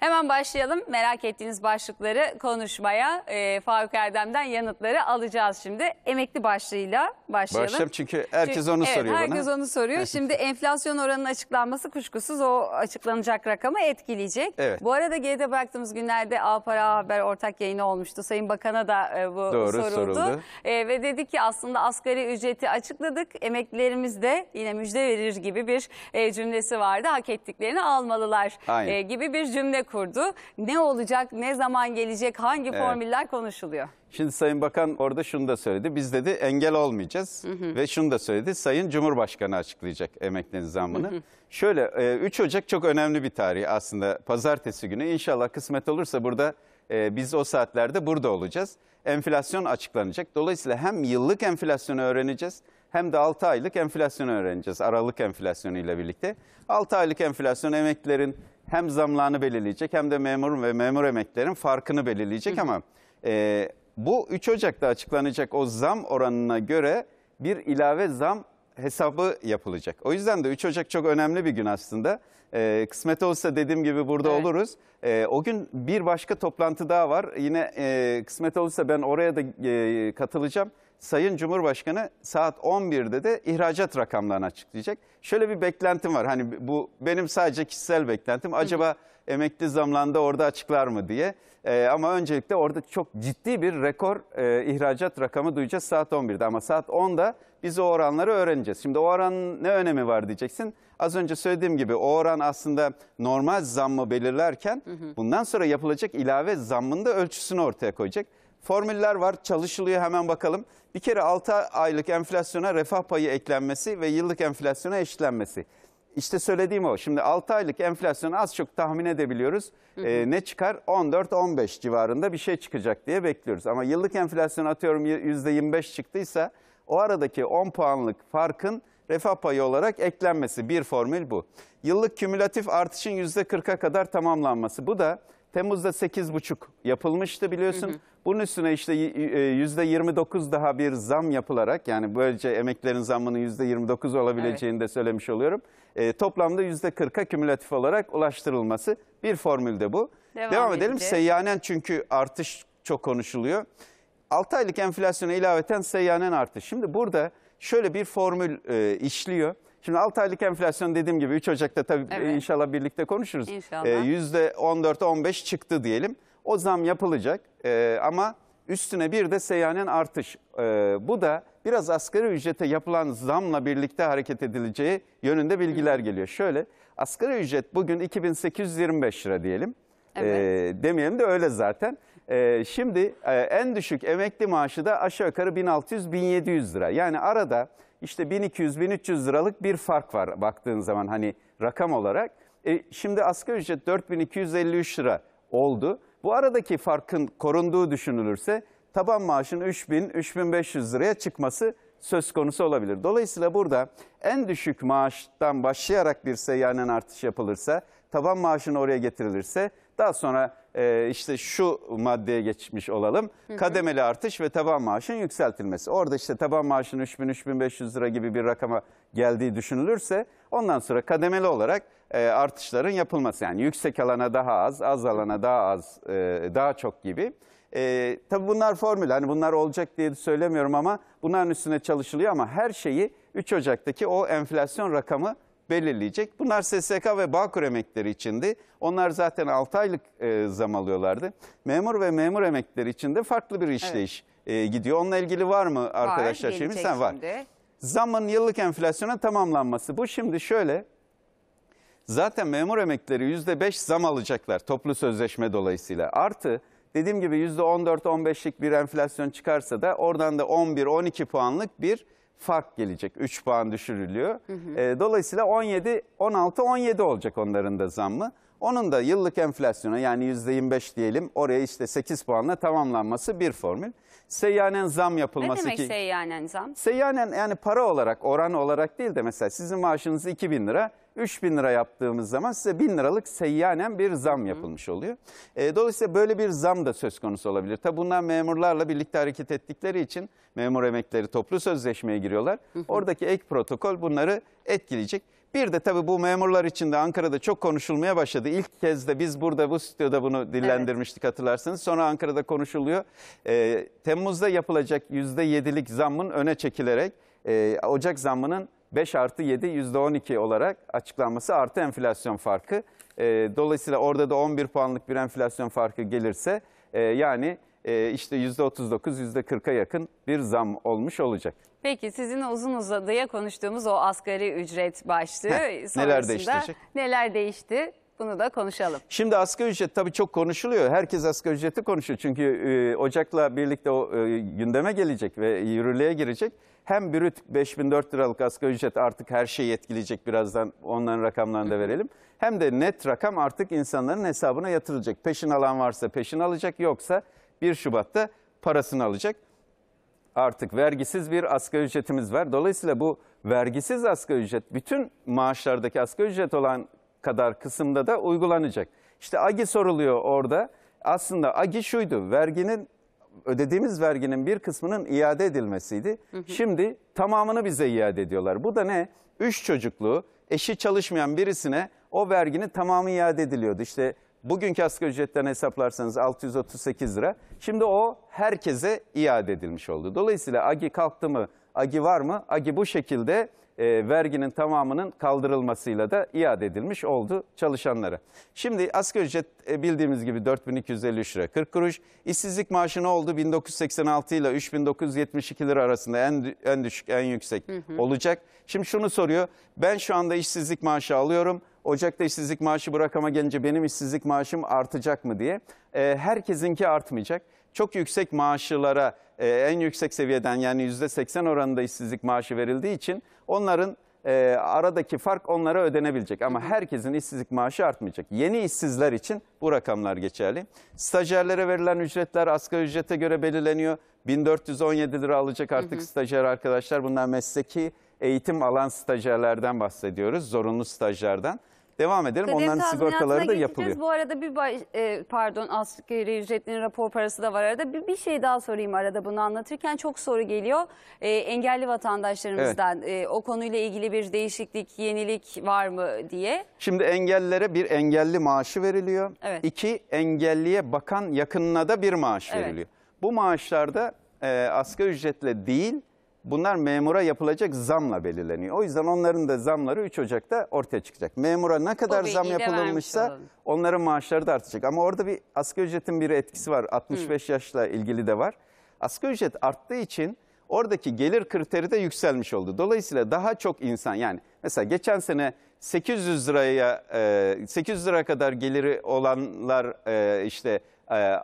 Hemen başlayalım. Merak ettiğiniz başlıkları konuşmaya e, Faruk Erdem'den yanıtları alacağız şimdi. Emekli başlığıyla başlayalım. Başlayalım çünkü herkes onu çünkü, soruyor herkes bana. Herkes onu soruyor. Şimdi enflasyon oranının açıklanması kuşkusuz o açıklanacak rakamı etkileyecek. Evet. Bu arada geride bıraktığımız günlerde Alpara Haber ortak yayını olmuştu. Sayın Bakan'a da e, bu Doğru, soruldu. soruldu. E, ve dedi ki aslında asgari ücreti açıkladık. Emeklilerimiz de yine müjde verir gibi bir e, cümlesi vardı. Hak ettiklerini almalılar e, gibi bir cümle kurdu kurdu. Ne olacak, ne zaman gelecek, hangi evet. formüller konuşuluyor? Şimdi Sayın Bakan orada şunu da söyledi. Biz dedi engel olmayacağız. Hı hı. Ve şunu da söyledi. Sayın Cumhurbaşkanı açıklayacak emeklerin zammını. Şöyle 3 e, Ocak çok önemli bir tarih aslında. Pazartesi günü inşallah kısmet olursa burada e, biz o saatlerde burada olacağız. Enflasyon açıklanacak. Dolayısıyla hem yıllık enflasyonu öğreneceğiz hem de 6 aylık enflasyonu öğreneceğiz. Aralık enflasyonu ile birlikte. 6 aylık enflasyon emeklilerin hem zamlarını belirleyecek hem de memurun ve memur emeklerin farkını belirleyecek Hı. ama e, bu 3 Ocak'ta açıklanacak o zam oranına göre bir ilave zam hesabı yapılacak. O yüzden de 3 Ocak çok önemli bir gün aslında. E, kısmet olsa dediğim gibi burada evet. oluruz. E, o gün bir başka toplantı daha var. Yine e, kısmet olursa ben oraya da e, katılacağım. Sayın Cumhurbaşkanı saat 11'de de ihracat rakamlarını açıklayacak. Şöyle bir beklentim var. Hani bu benim sadece kişisel beklentim. Acaba emekli zamlanda orada açıklar mı diye. Ee, ama öncelikle orada çok ciddi bir rekor e, ihracat rakamı duyacağız saat 11'de. Ama saat 10'da biz o oranları öğreneceğiz. Şimdi o oranın ne önemi var diyeceksin. Az önce söylediğim gibi o oran aslında normal zammı belirlerken bundan sonra yapılacak ilave zammın da ölçüsünü ortaya koyacak. Formüller var çalışılıyor hemen bakalım. Bir kere 6 aylık enflasyona refah payı eklenmesi ve yıllık enflasyona eşitlenmesi. İşte söylediğim o. Şimdi 6 aylık enflasyonu az çok tahmin edebiliyoruz. Hı ee, ne çıkar? 14-15 civarında bir şey çıkacak diye bekliyoruz. Ama yıllık enflasyon atıyorum %25 çıktıysa o aradaki 10 puanlık farkın refah payı olarak eklenmesi. Bir formül bu. Yıllık kümülatif artışın %40'a kadar tamamlanması. Bu da Temmuz'da 8,5 yapılmıştı biliyorsun. Hı hı. Bunun üstüne işte %29 e, daha bir zam yapılarak yani böylece emeklerin zammının %29 olabileceğini evet. de söylemiş oluyorum. E, toplamda %40'a kümülatif olarak ulaştırılması bir formülde bu. Devam, Devam edelim. Edeceğiz. Seyyanen çünkü artış çok konuşuluyor. 6 aylık enflasyona ilaveten seyyanen artış. Şimdi burada şöyle bir formül e, işliyor. Şimdi 6 aylık enflasyon dediğim gibi 3 Ocak'ta tabii evet. inşallah birlikte konuşuruz. İnşallah. %14-15 ee, çıktı diyelim. O zam yapılacak ee, ama üstüne bir de seyyanen artış. Ee, bu da biraz asgari ücrete yapılan zamla birlikte hareket edileceği yönünde bilgiler geliyor. Şöyle asgari ücret bugün 2825 lira diyelim. Evet. demeyelim de öyle zaten. şimdi e, en düşük emekli maaşı da aşağı yukarı 1600-1700 lira. Yani arada işte 1200-1300 liralık bir fark var baktığın zaman hani rakam olarak. E, şimdi asgari ücret 4253 lira oldu. Bu aradaki farkın korunduğu düşünülürse taban maaşın 3000-3500 liraya çıkması söz konusu olabilir. Dolayısıyla burada en düşük maaştan başlayarak bir seyyanen artış yapılırsa, taban maaşın oraya getirilirse daha sonra e, işte şu maddeye geçmiş olalım. Kademeli artış ve taban maaşın yükseltilmesi. Orada işte taban maaşın 3000-3500 lira gibi bir rakama geldiği düşünülürse ondan sonra kademeli olarak e, artışların yapılması. Yani yüksek alana daha az, az alana daha az, e, daha çok gibi. E, tabii bunlar formül. Hani bunlar olacak diye de söylemiyorum ama bunların üstüne çalışılıyor ama her şeyi 3 Ocak'taki o enflasyon rakamı belirleyecek. Bunlar SSK ve Bağkur emekleri içindi. Onlar zaten 6 aylık e, zam alıyorlardı. Memur ve memur emekleri için de farklı bir işleyiş e, gidiyor. Onunla ilgili var mı arkadaşlar? şimdi Sen var. Zamın yıllık enflasyona tamamlanması. Bu şimdi şöyle. Zaten memur emekleri %5 zam alacaklar toplu sözleşme dolayısıyla. Artı dediğim gibi %14-15'lik bir enflasyon çıkarsa da oradan da 11-12 puanlık bir fark gelecek. 3 puan düşürülüyor. Hı hı. E, ee, dolayısıyla 17, 16, 17 olacak onların da zammı. Onun da yıllık enflasyona yani %25 diyelim oraya işte 8 puanla tamamlanması bir formül. Seyyanen zam yapılması ne demek ki... seyyanen zam? Seyyanen yani para olarak oran olarak değil de mesela sizin maaşınız 2 bin lira 3 bin lira yaptığımız zaman size 1000 liralık seyyanen bir zam yapılmış oluyor. E, dolayısıyla böyle bir zam da söz konusu olabilir. Tabi bunlar memurlarla birlikte hareket ettikleri için memur emekleri toplu sözleşmeye giriyorlar. Oradaki ek protokol bunları etkileyecek. Bir de tabii bu memurlar için de Ankara'da çok konuşulmaya başladı. İlk kez de biz burada bu stüdyoda bunu dillendirmiştik evet. hatırlarsınız. Sonra Ankara'da konuşuluyor. E, Temmuz'da yapılacak %7'lik zammın öne çekilerek e, Ocak zammının 5 artı 7 %12 olarak açıklanması artı enflasyon farkı. E, dolayısıyla orada da 11 puanlık bir enflasyon farkı gelirse e, yani e, işte %39, %40'a yakın bir zam olmuş olacak. Peki sizin uzun uzadıya konuştuğumuz o asgari ücret başlığı Heh, sonrasında neler değişecek? Neler değişti? Bunu da konuşalım. Şimdi asgari ücret tabii çok konuşuluyor. Herkes asgari ücreti konuşuyor. Çünkü e, Ocak'la birlikte o e, gündeme gelecek ve yürürlüğe girecek. Hem bürüt 5004 liralık asgari ücret artık her şeyi etkileyecek. Birazdan onların rakamlarını da verelim. Hem de net rakam artık insanların hesabına yatırılacak. Peşin alan varsa peşin alacak yoksa 1 Şubat'ta parasını alacak. Artık vergisiz bir asgari ücretimiz var. Dolayısıyla bu vergisiz asgari ücret bütün maaşlardaki asgari ücret olan kadar kısımda da uygulanacak. İşte AGI soruluyor orada. Aslında AGI şuydu. Verginin ödediğimiz verginin bir kısmının iade edilmesiydi. Hı hı. Şimdi tamamını bize iade ediyorlar. Bu da ne? Üç çocuklu, eşi çalışmayan birisine o verginin tamamı iade ediliyordu. İşte Bugünkü asgari ücretten hesaplarsanız 638 lira. Şimdi o herkese iade edilmiş oldu. Dolayısıyla agi kalktı mı, agi var mı? Agi bu şekilde e, verginin tamamının kaldırılmasıyla da iade edilmiş oldu çalışanlara. Şimdi asgari ücret e, bildiğimiz gibi 4253 lira 40 kuruş. İşsizlik maaşı ne oldu? 1986 ile 3972 lira arasında en, en düşük en yüksek hı hı. olacak. Şimdi şunu soruyor. Ben şu anda işsizlik maaşı alıyorum. Ocak'ta işsizlik maaşı bırakama gelince benim işsizlik maaşım artacak mı diye. E, herkesinki artmayacak. Çok yüksek maaşlara e, en yüksek seviyeden yani %80 oranında işsizlik maaşı verildiği için on. Onların e, aradaki fark onlara ödenebilecek ama herkesin işsizlik maaşı artmayacak. Yeni işsizler için bu rakamlar geçerli. Stajyerlere verilen ücretler asgari ücrete göre belirleniyor. 1417 lira alacak artık hı hı. stajyer arkadaşlar. Bunlar mesleki eğitim alan stajyerlerden bahsediyoruz, zorunlu stajyerden devam ederim. Kıdem Onların sigortaları da yapılıyor. Bu arada bir baş, e, pardon asgari ücretlinin rapor parası da var arada. Bir, bir şey daha sorayım arada bunu anlatırken çok soru geliyor. E, engelli vatandaşlarımızdan evet. e, o konuyla ilgili bir değişiklik, yenilik var mı diye. Şimdi engellilere bir engelli maaşı veriliyor. Evet. İki engelliye bakan yakınına da bir maaş evet. veriliyor. Bu maaşlarda e, asgari ücretle değil Bunlar memura yapılacak zamla belirleniyor. O yüzden onların da zamları 3 Ocak'ta ortaya çıkacak. Memura ne kadar zam yapılmışsa onların maaşları da artacak. Ama orada bir asgari ücretin bir etkisi var. 65 yaşla ilgili de var. Asgari ücret arttığı için oradaki gelir kriteri de yükselmiş oldu. Dolayısıyla daha çok insan yani mesela geçen sene 800 liraya 800 e, lira kadar geliri olanlar e, işte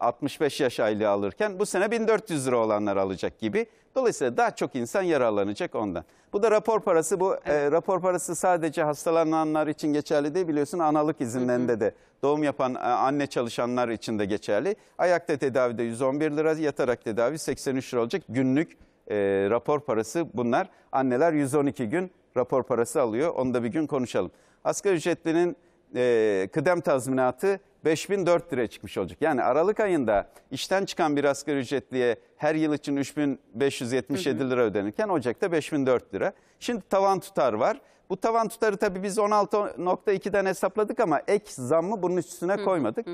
65 e, yaş aylığı alırken bu sene 1400 lira olanlar alacak gibi Dolayısıyla daha çok insan yararlanacak ondan. Bu da rapor parası. Bu e, evet. e, rapor parası sadece hastalananlar için geçerli değil biliyorsun. Analık izinlerinde hı de doğum yapan e, anne çalışanlar için de geçerli. Ayakta tedavide 111 lira, yatarak tedavi 83 lira olacak. Günlük e, rapor parası bunlar. Anneler 112 gün rapor parası alıyor. Onu da bir gün konuşalım. Asgari ücretlinin e, kıdem tazminatı 5004 lira çıkmış olacak. Yani Aralık ayında işten çıkan bir asgari ücretliye her yıl için 3577 lira ödenirken Ocak'ta 5004 lira. Şimdi tavan tutar var. Bu tavan tutarı tabii biz 16.2'den hesapladık ama ek zammı bunun üstüne koymadık.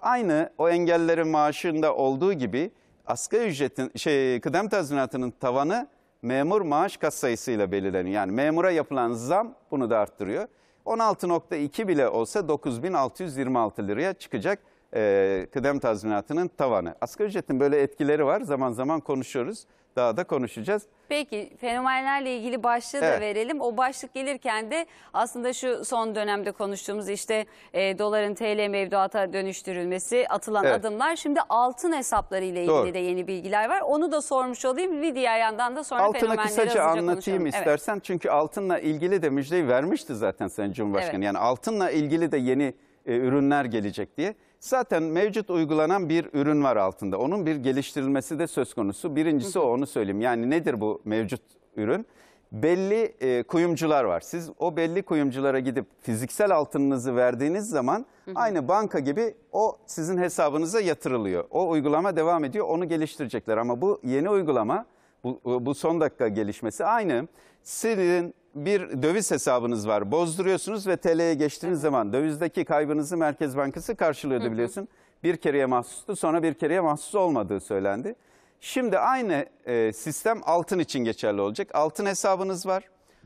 Aynı o engellerin maaşında olduğu gibi asgari ücretin şey kıdem tazminatının tavanı memur maaş kat sayısıyla belirleniyor. Yani memura yapılan zam bunu da arttırıyor. 16.2 bile olsa 9626 liraya çıkacak e, kıdem tazminatının tavanı. Asgari ücretin böyle etkileri var. Zaman zaman konuşuyoruz. Daha da konuşacağız. Peki fenomenlerle ilgili başlığı da verelim. O başlık gelirken de aslında şu son dönemde konuştuğumuz işte e, doların TL mevduata dönüştürülmesi, atılan Evet. adımlar. Şimdi altın hesapları ile ilgili Doğru. de yeni bilgiler var. Onu da sormuş olayım. Bir diğer yandan da sonra Altını fenomenleri kısaca hızlıca konuşalım. anlatayım Evet. istersen. Çünkü altınla ilgili de müjdeyi vermişti zaten Sayın Cumhurbaşkanı. Evet. Yani altınla ilgili de yeni e, ürünler gelecek diye. Zaten mevcut uygulanan bir ürün var altında. Onun bir geliştirilmesi de söz konusu. Birincisi o onu söyleyeyim. Yani nedir bu mevcut ürün? Belli e, kuyumcular var. Siz o belli kuyumculara gidip fiziksel altınınızı verdiğiniz zaman aynı banka gibi o sizin hesabınıza yatırılıyor. O uygulama devam ediyor. Onu geliştirecekler ama bu yeni uygulama bu, bu son dakika gelişmesi aynı. Sizin bir döviz hesabınız var. Bozduruyorsunuz ve TL'ye geçtiğiniz zaman dövizdeki kaybınızı Merkez Bankası karşılıyordu biliyorsun. Bir kereye mahsustu sonra bir kereye mahsus olmadığı söylendi. Şimdi aynı e, sistem altın için geçerli olacak. Altın hesabınız var.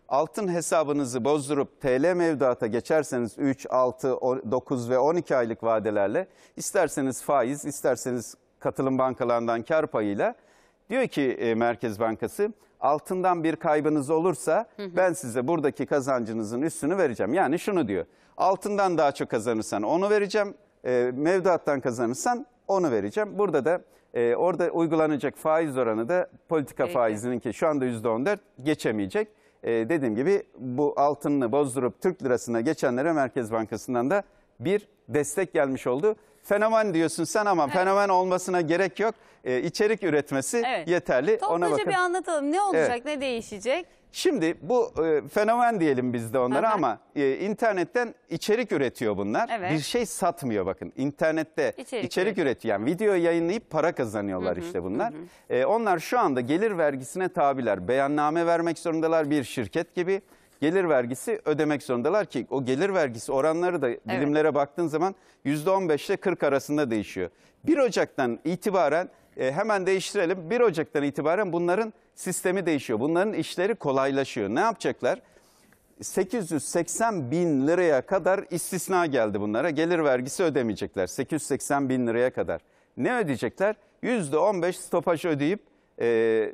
Altın hesabınızı bozdurup TL mevduata geçerseniz 3, 6, 9 ve 12 aylık vadelerle isterseniz faiz, isterseniz katılım bankalarından kar payıyla diyor ki e, Merkez Bankası altından bir kaybınız olursa hı hı. ben size buradaki kazancınızın üstünü vereceğim. Yani şunu diyor altından daha çok kazanırsan onu vereceğim e, mevduattan kazanırsan onu vereceğim. Burada da e, orada uygulanacak faiz oranı da politika Peki. faizinin ki şu anda %14 geçemeyecek. E, dediğim gibi bu altınını bozdurup Türk lirasına geçenlere Merkez Bankası'ndan da bir destek gelmiş oldu fenomen diyorsun sen ama evet. fenomen olmasına gerek yok. E, içerik üretmesi evet. yeterli. Topluca Ona bakın. bir anlatalım. Ne olacak, evet. ne değişecek? Şimdi bu e, fenomen diyelim biz de onlara Aha. ama e, internetten içerik üretiyor bunlar. Evet. Bir şey satmıyor bakın. İnternette içerik, içerik üretiyor. Yani video yayınlayıp para kazanıyorlar hı hı, işte bunlar. E, onlar şu anda gelir vergisine tabiler. Beyanname vermek zorundalar bir şirket gibi gelir vergisi ödemek zorundalar ki o gelir vergisi oranları da dilimlere evet. baktığın zaman %15 ile 40 arasında değişiyor. 1 Ocak'tan itibaren e, hemen değiştirelim. 1 Ocak'tan itibaren bunların sistemi değişiyor. Bunların işleri kolaylaşıyor. Ne yapacaklar? 880 bin liraya kadar istisna geldi bunlara. Gelir vergisi ödemeyecekler. 880 bin liraya kadar. Ne ödeyecekler? %15 stopaj ödeyip e,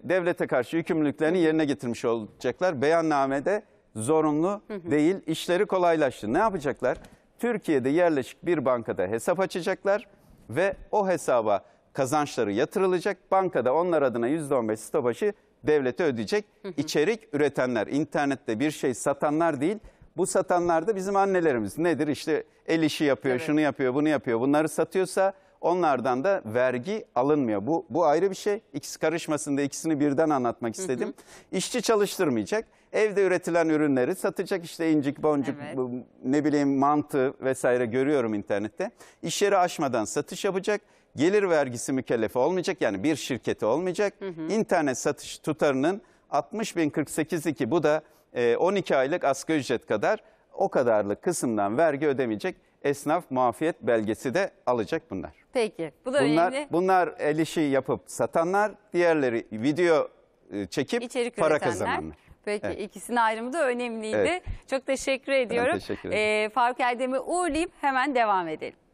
devlete karşı yükümlülüklerini yerine getirmiş olacaklar. Beyannamede zorunlu değil. İşleri kolaylaştı. Ne yapacaklar? Türkiye'de yerleşik bir bankada hesap açacaklar ve o hesaba kazançları yatırılacak. Bankada onlar adına %15 stopajı devlete ödeyecek. İçerik üretenler, internette bir şey satanlar değil. Bu satanlar da bizim annelerimiz. Nedir? İşte el işi yapıyor, evet. şunu yapıyor, bunu yapıyor. Bunları satıyorsa onlardan da vergi alınmıyor. Bu, bu ayrı bir şey. İkisi karışmasın diye ikisini birden anlatmak istedim. İşçi çalıştırmayacak. Evde üretilen ürünleri satacak işte incik, boncuk, Evet. ne bileyim mantı vesaire görüyorum internette. İş yeri aşmadan satış yapacak. Gelir vergisi mükellefi olmayacak yani bir şirketi olmayacak. İnternet satış tutarının 60.048 bu da 12 e, aylık asgari ücret kadar o kadarlık kısımdan vergi ödemeyecek. Esnaf muafiyet belgesi de alacak bunlar. Peki. Bu da Bunlar, önemli. bunlar el işi yapıp satanlar, diğerleri video e, çekip İçerik para üretenler. kazananlar. Peki evet. ikisinin ayrımı da önemliydi. Evet. Çok teşekkür ediyorum. Ben teşekkür ederim. Ee, Faruk Erdem'i uğurlayıp hemen devam edelim.